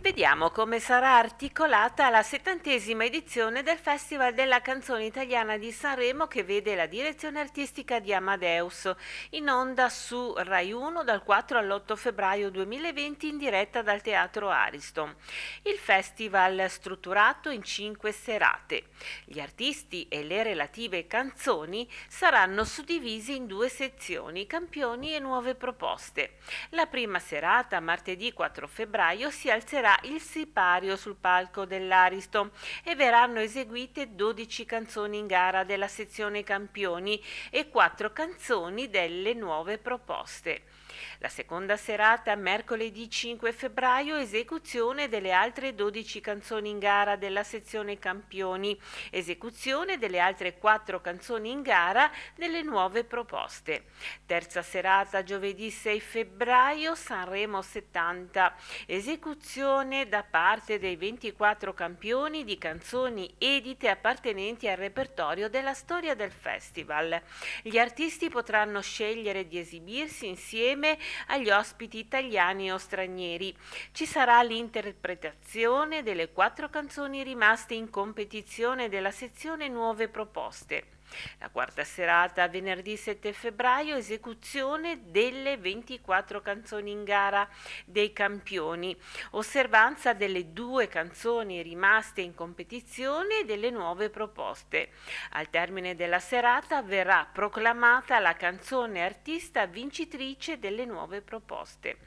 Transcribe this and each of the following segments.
Vediamo come sarà articolata la settantesima edizione del Festival della canzone italiana di Sanremo che vede la direzione artistica di Amadeus in onda su Rai 1 dal 4 all'8 febbraio 2020 in diretta dal Teatro Ariston. Il festival è strutturato in cinque serate. Gli artisti e le relative canzoni saranno suddivisi in due sezioni, campioni e nuove proposte. La prima serata, martedì 4 febbraio, si alzerà sarà il sipario sul palco dell'Ariston e verranno eseguite 12 canzoni in gara della sezione campioni e 4 canzoni delle nuove proposte. La seconda serata, mercoledì 5 febbraio, esecuzione delle altre 12 canzoni in gara della sezione campioni, esecuzione delle altre 4 canzoni in gara delle nuove proposte. Terza serata, giovedì 6 febbraio, Sanremo 70, esecuzione produzione da parte dei 24 campioni di canzoni edite appartenenti al repertorio della storia del festival. Gli artisti potranno scegliere di esibirsi insieme agli ospiti italiani o stranieri. Ci sarà l'interpretazione delle quattro canzoni rimaste in competizione della sezione Nuove proposte. La quarta serata, venerdì 7 febbraio, esecuzione delle 24 canzoni in gara dei campioni, osservanza delle due canzoni rimaste in competizione e delle nuove proposte. Al termine della serata verrà proclamata la canzone artista vincitrice delle nuove proposte.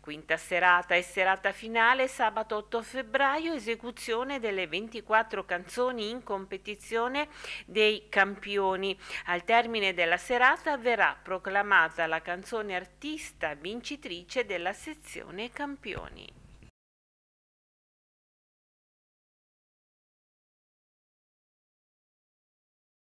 Quinta serata e serata finale, sabato 8 febbraio, esecuzione delle 24 canzoni in competizione dei campioni campioni. Al termine della serata verrà proclamata la canzone artista vincitrice della sezione campioni.